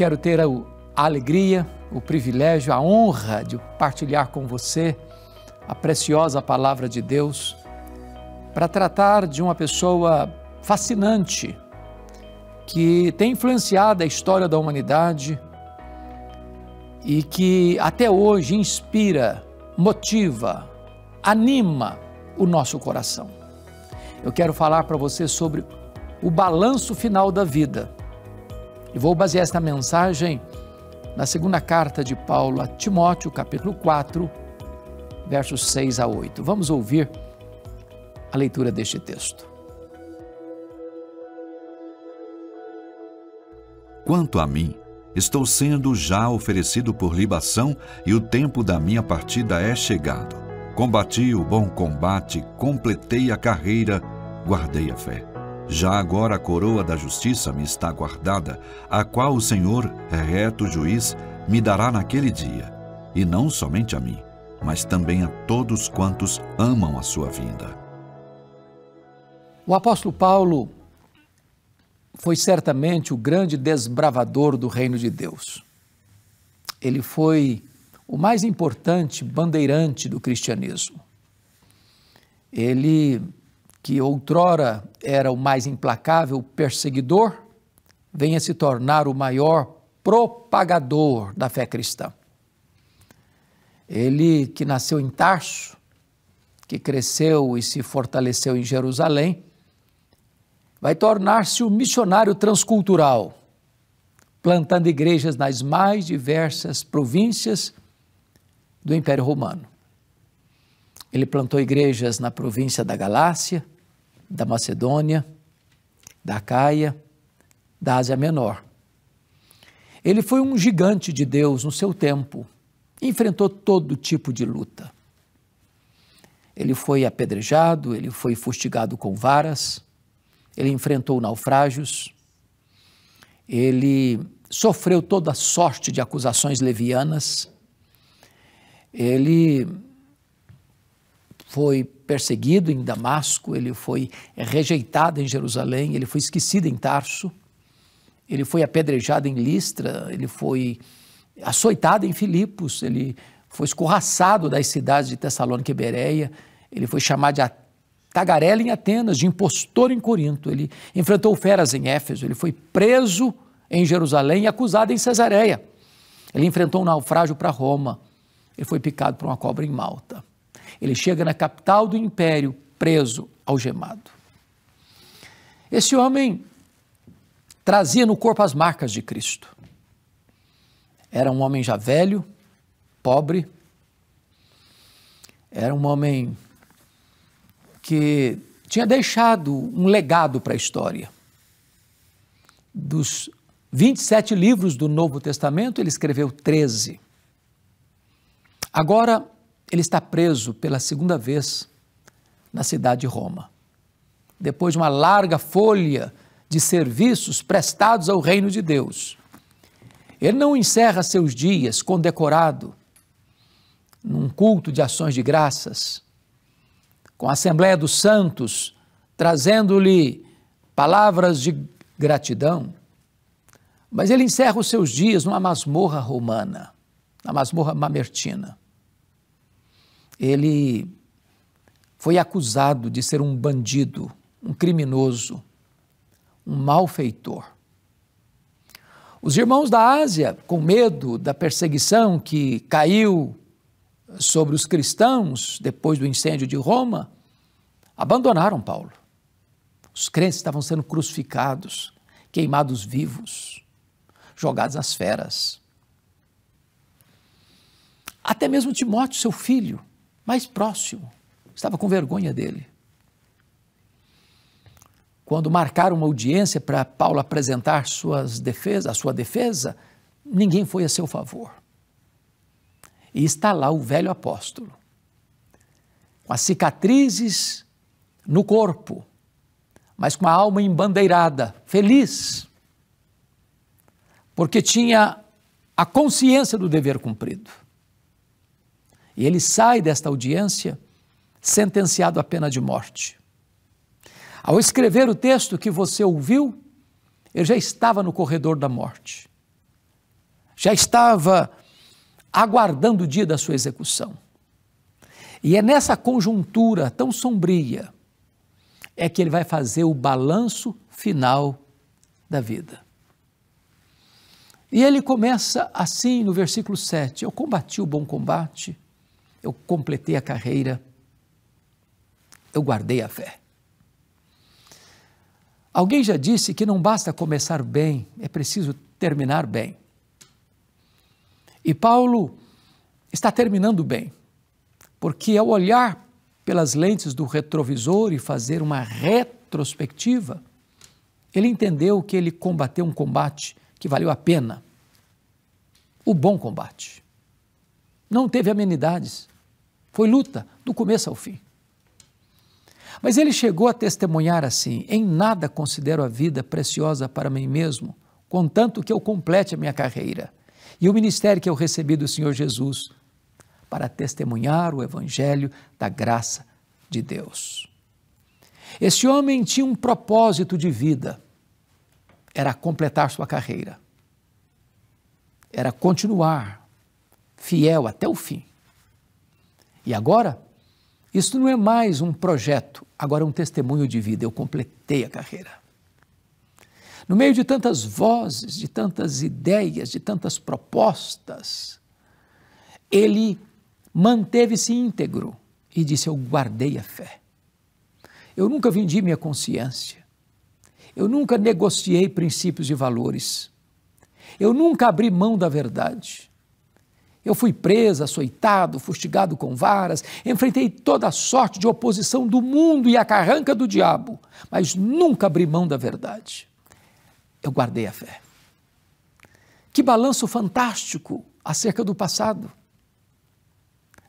Quero ter a, alegria, o privilégio, a honra de partilhar com você a preciosa palavra de Deus para tratar de uma pessoa fascinante que tem influenciado a história da humanidade e que até hoje inspira, motiva, anima o nosso coração. Eu quero falar para você sobre o balanço final da vida. E vou basear esta mensagem na segunda carta de Paulo a Timóteo, capítulo 4, versos 6 a 8. Vamos ouvir a leitura deste texto. Quanto a mim, estou sendo já oferecido por libação e o tempo da minha partida é chegado. Combati o bom combate, completei a carreira, guardei a fé. Já agora a coroa da justiça me está guardada, a qual o Senhor, reto juiz, me dará naquele dia, e não somente a mim, mas também a todos quantos amam a sua vinda. O apóstolo Paulo foi certamente o grande desbravador do reino de Deus. Ele foi o mais importante bandeirante do cristianismo. Ele que outrora era o mais implacável perseguidor, venha se tornar o maior propagador da fé cristã. Ele que nasceu em Tarso, que cresceu e se fortaleceu em Jerusalém, vai tornar-se um missionário transcultural, plantando igrejas nas mais diversas províncias do Império Romano. Ele plantou igrejas na província da Galácia, da Macedônia, da Caia, da Ásia Menor. Ele foi um gigante de Deus no seu tempo, enfrentou todo tipo de luta. Ele foi apedrejado, ele foi fustigado com varas, ele enfrentou naufrágios, ele sofreu toda sorte de acusações levianas, ele foi perseguido em Damasco, ele foi rejeitado em Jerusalém, ele foi esquecido em Tarso, ele foi apedrejado em Listra, ele foi açoitado em Filipos, ele foi escorraçado das cidades de Tessalônica e Bereia, ele foi chamado de tagarela em Atenas, de impostor em Corinto, ele enfrentou feras em Éfeso, ele foi preso em Jerusalém e acusado em Cesareia. Ele enfrentou um naufrágio para Roma, ele foi picado por uma cobra em Malta. Ele chega na capital do império, preso, algemado. Esse homem trazia no corpo as marcas de Cristo. Era um homem já velho, pobre, era um homem que tinha deixado um legado para a história. Dos 27 livros do Novo Testamento, ele escreveu 13. Agora, ele está preso pela segunda vez na cidade de Roma. Depois de uma larga folha de serviços prestados ao reino de Deus, ele não encerra seus dias condecorado num culto de ações de graças, com a Assembleia dos Santos trazendo-lhe palavras de gratidão, mas ele encerra os seus dias numa masmorra romana, na masmorra mamertina ele foi acusado de ser um bandido, um criminoso, um malfeitor. Os irmãos da Ásia, com medo da perseguição que caiu sobre os cristãos depois do incêndio de Roma, abandonaram Paulo. Os crentes estavam sendo crucificados, queimados vivos, jogados às feras. Até mesmo Timóteo, seu filho, mais próximo. Estava com vergonha dele. Quando marcaram uma audiência para Paulo apresentar suas defesa, a sua defesa, ninguém foi a seu favor. E está lá o velho apóstolo, com as cicatrizes no corpo, mas com a alma embandeirada, feliz, porque tinha a consciência do dever cumprido. E ele sai desta audiência sentenciado à pena de morte. Ao escrever o texto que você ouviu, ele já estava no corredor da morte. Já estava aguardando o dia da sua execução. E é nessa conjuntura tão sombria é que ele vai fazer o balanço final da vida. E ele começa assim no versículo 7: Eu combati o bom combate, eu completei a carreira, eu guardei a fé. Alguém já disse que não basta começar bem, é preciso terminar bem. E Paulo está terminando bem, porque ao olhar pelas lentes do retrovisor e fazer uma retrospectiva, ele entendeu que ele combateu um combate que valeu a pena. O bom combate. Não teve amenidades. Foi luta do começo ao fim. Mas ele chegou a testemunhar assim: em nada considero a vida preciosa para mim mesmo, contanto que eu complete a minha carreira e o ministério que eu recebi do Senhor Jesus para testemunhar o Evangelho da graça de Deus. Esse homem tinha um propósito de vida: era completar sua carreira, era continuar fiel até o fim e agora, isso não é mais um projeto, agora é um testemunho de vida. Eu completei a carreira. No meio de tantas vozes, de tantas ideias, de tantas propostas, ele manteve-se íntegro e disse: Eu guardei a fé. Eu nunca vendi minha consciência. Eu nunca negociei princípios e valores. Eu nunca abri mão da verdade. Eu fui preso, açoitado, fustigado com varas, enfrentei toda a sorte de oposição do mundo e a carranca do diabo, mas nunca abri mão da verdade. Eu guardei a fé. Que balanço fantástico acerca do passado.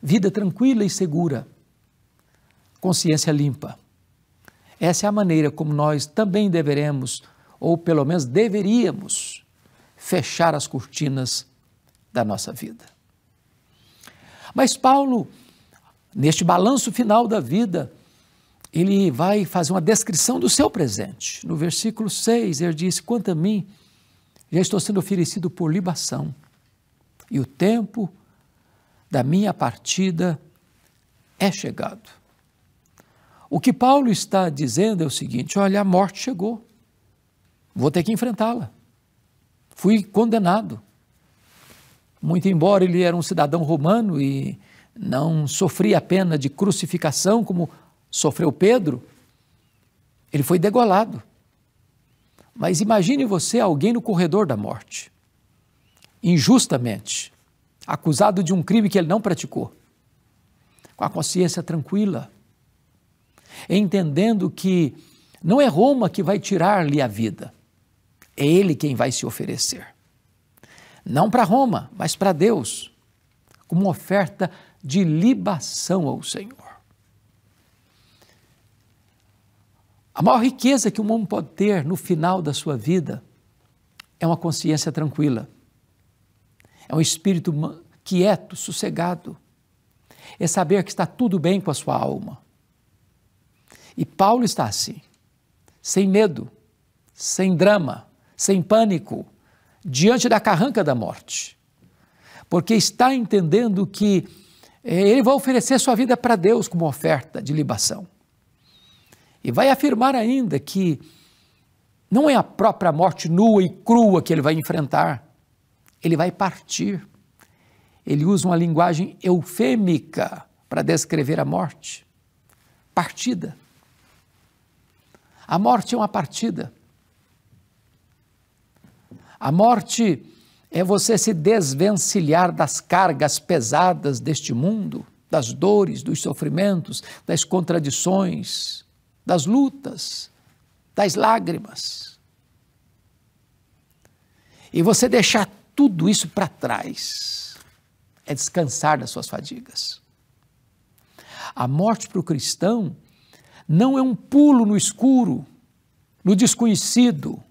Vida tranquila e segura. Consciência limpa. Essa é a maneira como nós também deveremos, ou pelo menos deveríamos, fechar as cortinas da nossa vida. Mas Paulo, neste balanço final da vida, ele vai fazer uma descrição do seu presente. No versículo 6, ele diz: Quanto a mim, já estou sendo oferecido por libação, e o tempo da minha partida é chegado. O que Paulo está dizendo é o seguinte: olha, a morte chegou, vou ter que enfrentá-la. Fui condenado, muito embora ele era um cidadão romano e não sofria a pena de crucificação como sofreu Pedro, ele foi degolado. Mas imagine você alguém no corredor da morte, injustamente, acusado de um crime que ele não praticou, com a consciência tranquila, entendendo que não é Roma que vai tirar-lhe a vida, é ele quem vai se oferecer não para Roma, mas para Deus, como oferta de libação ao Senhor. A maior riqueza que um homem pode ter no final da sua vida é uma consciência tranquila, é um espírito quieto, sossegado, é saber que está tudo bem com a sua alma. E Paulo está assim, sem medo, sem drama, sem pânico, diante da carranca da morte, porque está entendendo que eh, ele vai oferecer sua vida para Deus como oferta de libação. E vai afirmar ainda que não é a própria morte nua e crua que ele vai enfrentar, ele vai partir. Ele usa uma linguagem eufêmica para descrever a morte partida. A morte é uma partida. A morte é você se desvencilhar das cargas pesadas deste mundo, das dores, dos sofrimentos, das contradições, das lutas, das lágrimas. E você deixar tudo isso para trás é descansar das suas fadigas. A morte para o cristão não é um pulo no escuro, no desconhecido,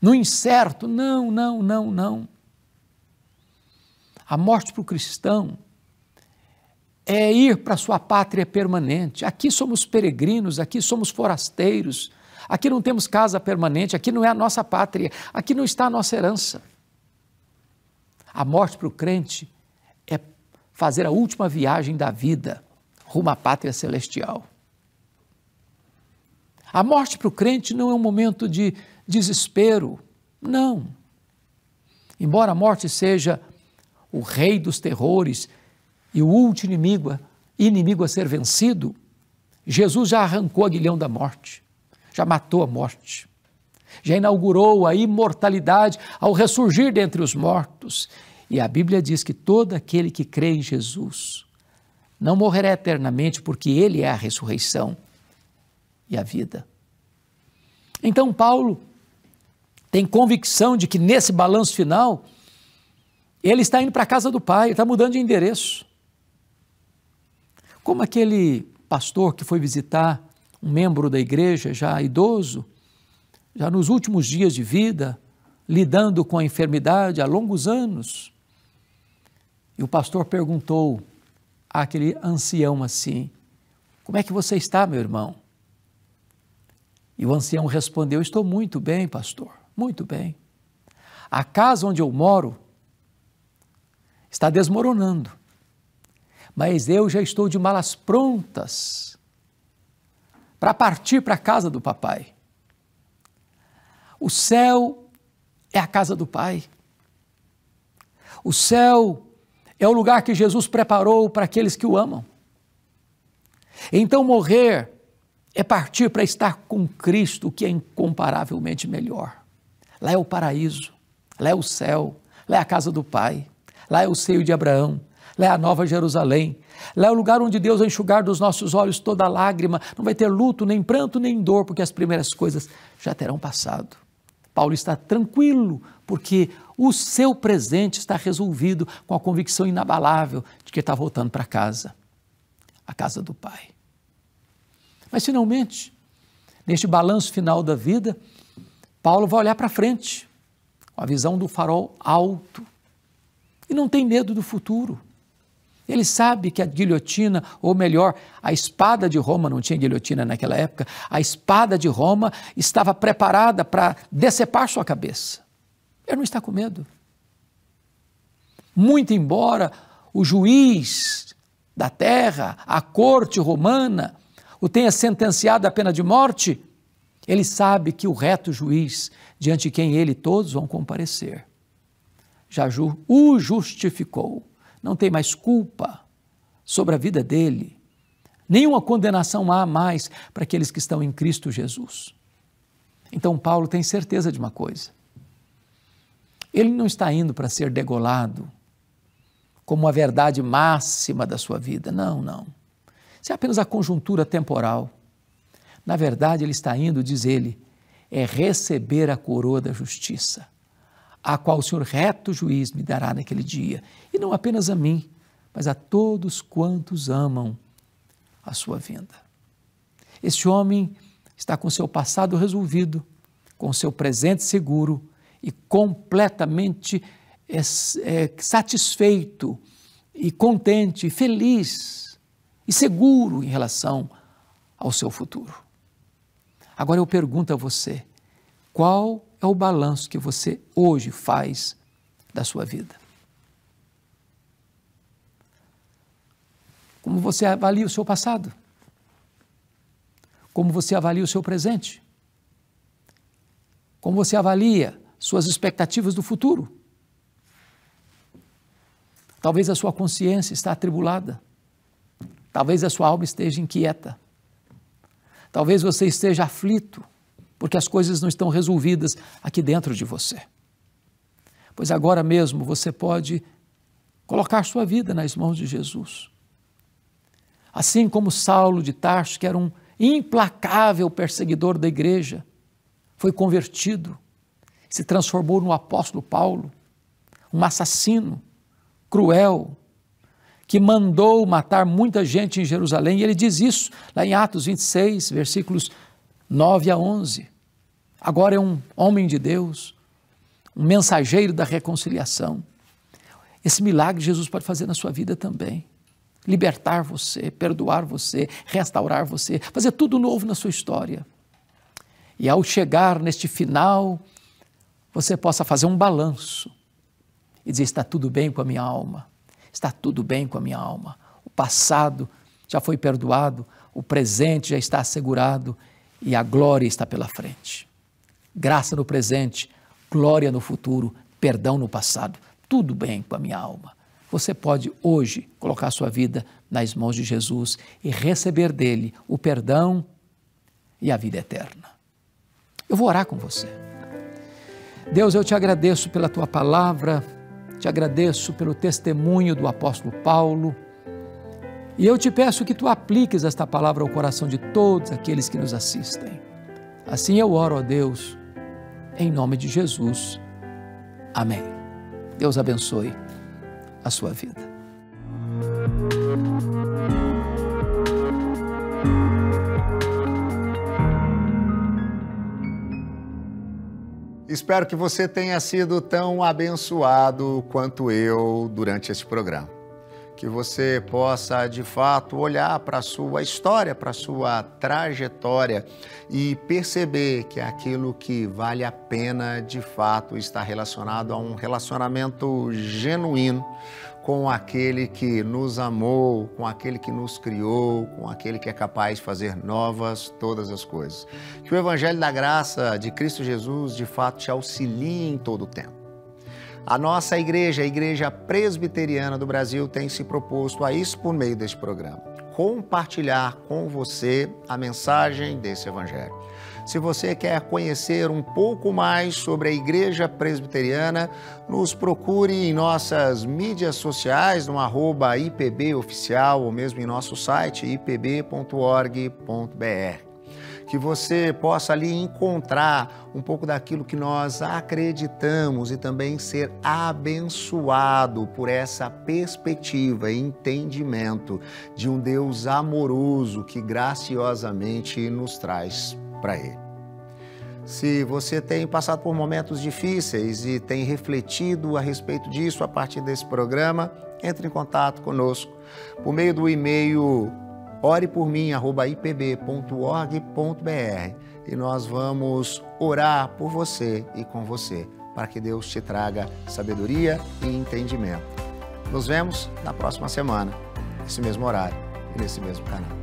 no incerto. Não, não, não, não. A morte para o cristão é ir para a sua pátria permanente. Aqui somos peregrinos, aqui somos forasteiros, aqui não temos casa permanente, aqui não é a nossa pátria, aqui não está a nossa herança. A morte para o crente é fazer a última viagem da vida rumo à pátria celestial. A morte para o crente não é um momento de desespero. Não. Embora a morte seja o rei dos terrores e o último inimigo, inimigo a ser vencido, Jesus já arrancou a guilhão da morte, já matou a morte, já inaugurou a imortalidade ao ressurgir dentre os mortos. E a Bíblia diz que todo aquele que crê em Jesus não morrerá eternamente, porque Ele é a ressurreição e a vida. Então, Paulo tem convicção de que nesse balanço final, ele está indo para a casa do pai, está mudando de endereço. Como aquele pastor que foi visitar um membro da igreja já idoso, já nos últimos dias de vida, lidando com a enfermidade há longos anos. E o pastor perguntou àquele ancião assim: Como é que você está, meu irmão? E o ancião respondeu: Estou muito bem, pastor. Muito bem. A casa onde eu moro está desmoronando, mas eu já estou de malas prontas para partir para a casa do papai. O céu é a casa do Pai. O céu é o lugar que Jesus preparou para aqueles que o amam. Então, morrer é partir para estar com Cristo, que é incomparavelmente melhor. Lá é o paraíso, lá é o céu, lá é a casa do Pai, lá é o seio de Abraão, lá é a nova Jerusalém, lá é o lugar onde Deus vai enxugar dos nossos olhos toda lágrima, não vai ter luto, nem pranto, nem dor, porque as primeiras coisas já terão passado. Paulo está tranquilo, porque o seu presente está resolvido com a convicção inabalável de que está voltando para casa, a casa do Pai. Mas finalmente, neste balanço final da vida, Paulo vai olhar para frente, com a visão do farol alto, e não tem medo do futuro. Ele sabe que a guilhotina, ou melhor, a espada de Roma, não tinha guilhotina naquela época, a espada de Roma estava preparada para decepar sua cabeça. Ele não está com medo. Muito embora o juiz da terra, a corte romana, o tenha sentenciado à pena de morte, ele sabe que o reto juiz, diante de quem ele todos vão comparecer, já ju o justificou. Não tem mais culpa sobre a vida dele. Nenhuma condenação há mais para aqueles que estão em Cristo Jesus. Então, Paulo tem certeza de uma coisa. Ele não está indo para ser degolado como a verdade máxima da sua vida. Não, não. Isso é apenas a conjuntura temporal. Na verdade, ele está indo, diz ele, é receber a coroa da justiça, a qual o Senhor reto juiz me dará naquele dia, e não apenas a mim, mas a todos quantos amam a sua vinda. Este homem está com seu passado resolvido, com seu presente seguro e completamente é, é, satisfeito e contente, feliz e seguro em relação ao seu futuro. Agora eu pergunto a você: qual é o balanço que você hoje faz da sua vida? Como você avalia o seu passado? Como você avalia o seu presente? Como você avalia suas expectativas do futuro? Talvez a sua consciência está atribulada. Talvez a sua alma esteja inquieta. Talvez você esteja aflito, porque as coisas não estão resolvidas aqui dentro de você. Pois agora mesmo você pode colocar sua vida nas mãos de Jesus. Assim como Saulo de Tarso, que era um implacável perseguidor da igreja, foi convertido, se transformou no apóstolo Paulo, um assassino, cruel, que mandou matar muita gente em Jerusalém, e ele diz isso lá em Atos 26, versículos 9 a 11. Agora é um homem de Deus, um mensageiro da reconciliação. Esse milagre Jesus pode fazer na sua vida também. Libertar você, perdoar você, restaurar você, fazer tudo novo na sua história. E ao chegar neste final, você possa fazer um balanço e dizer: está tudo bem com a minha alma Está tudo bem com a minha alma. O passado já foi perdoado, o presente já está assegurado e a glória está pela frente. Graça no presente, glória no futuro, perdão no passado. Tudo bem com a minha alma. Você pode hoje colocar sua vida nas mãos de Jesus e receber dele o perdão e a vida eterna. Eu vou orar com você. Deus, eu te agradeço pela tua palavra te agradeço pelo testemunho do apóstolo Paulo. E eu te peço que tu apliques esta palavra ao coração de todos aqueles que nos assistem. Assim eu oro a Deus, em nome de Jesus. Amém. Deus abençoe a sua vida. Espero que você tenha sido tão abençoado quanto eu durante este programa que você possa de fato olhar para a sua história, para a sua trajetória e perceber que aquilo que vale a pena de fato está relacionado a um relacionamento genuíno com aquele que nos amou, com aquele que nos criou, com aquele que é capaz de fazer novas todas as coisas. Que o Evangelho da Graça de Cristo Jesus de fato te auxilie em todo o tempo a nossa igreja, a Igreja Presbiteriana do Brasil, tem se proposto a isso por meio deste programa. Compartilhar com você a mensagem desse Evangelho. Se você quer conhecer um pouco mais sobre a Igreja Presbiteriana, nos procure em nossas mídias sociais, no arroba IPBOficial ou mesmo em nosso site ipb.org.br que você possa ali encontrar um pouco daquilo que nós acreditamos e também ser abençoado por essa perspectiva e entendimento de um Deus amoroso que graciosamente nos traz para Ele. Se você tem passado por momentos difíceis e tem refletido a respeito disso a partir desse programa, entre em contato conosco por meio do e-mail ore por mim, ipb.org.br e nós vamos orar por você e com você, para que Deus te traga sabedoria e entendimento. Nos vemos na próxima semana, nesse mesmo horário e nesse mesmo canal.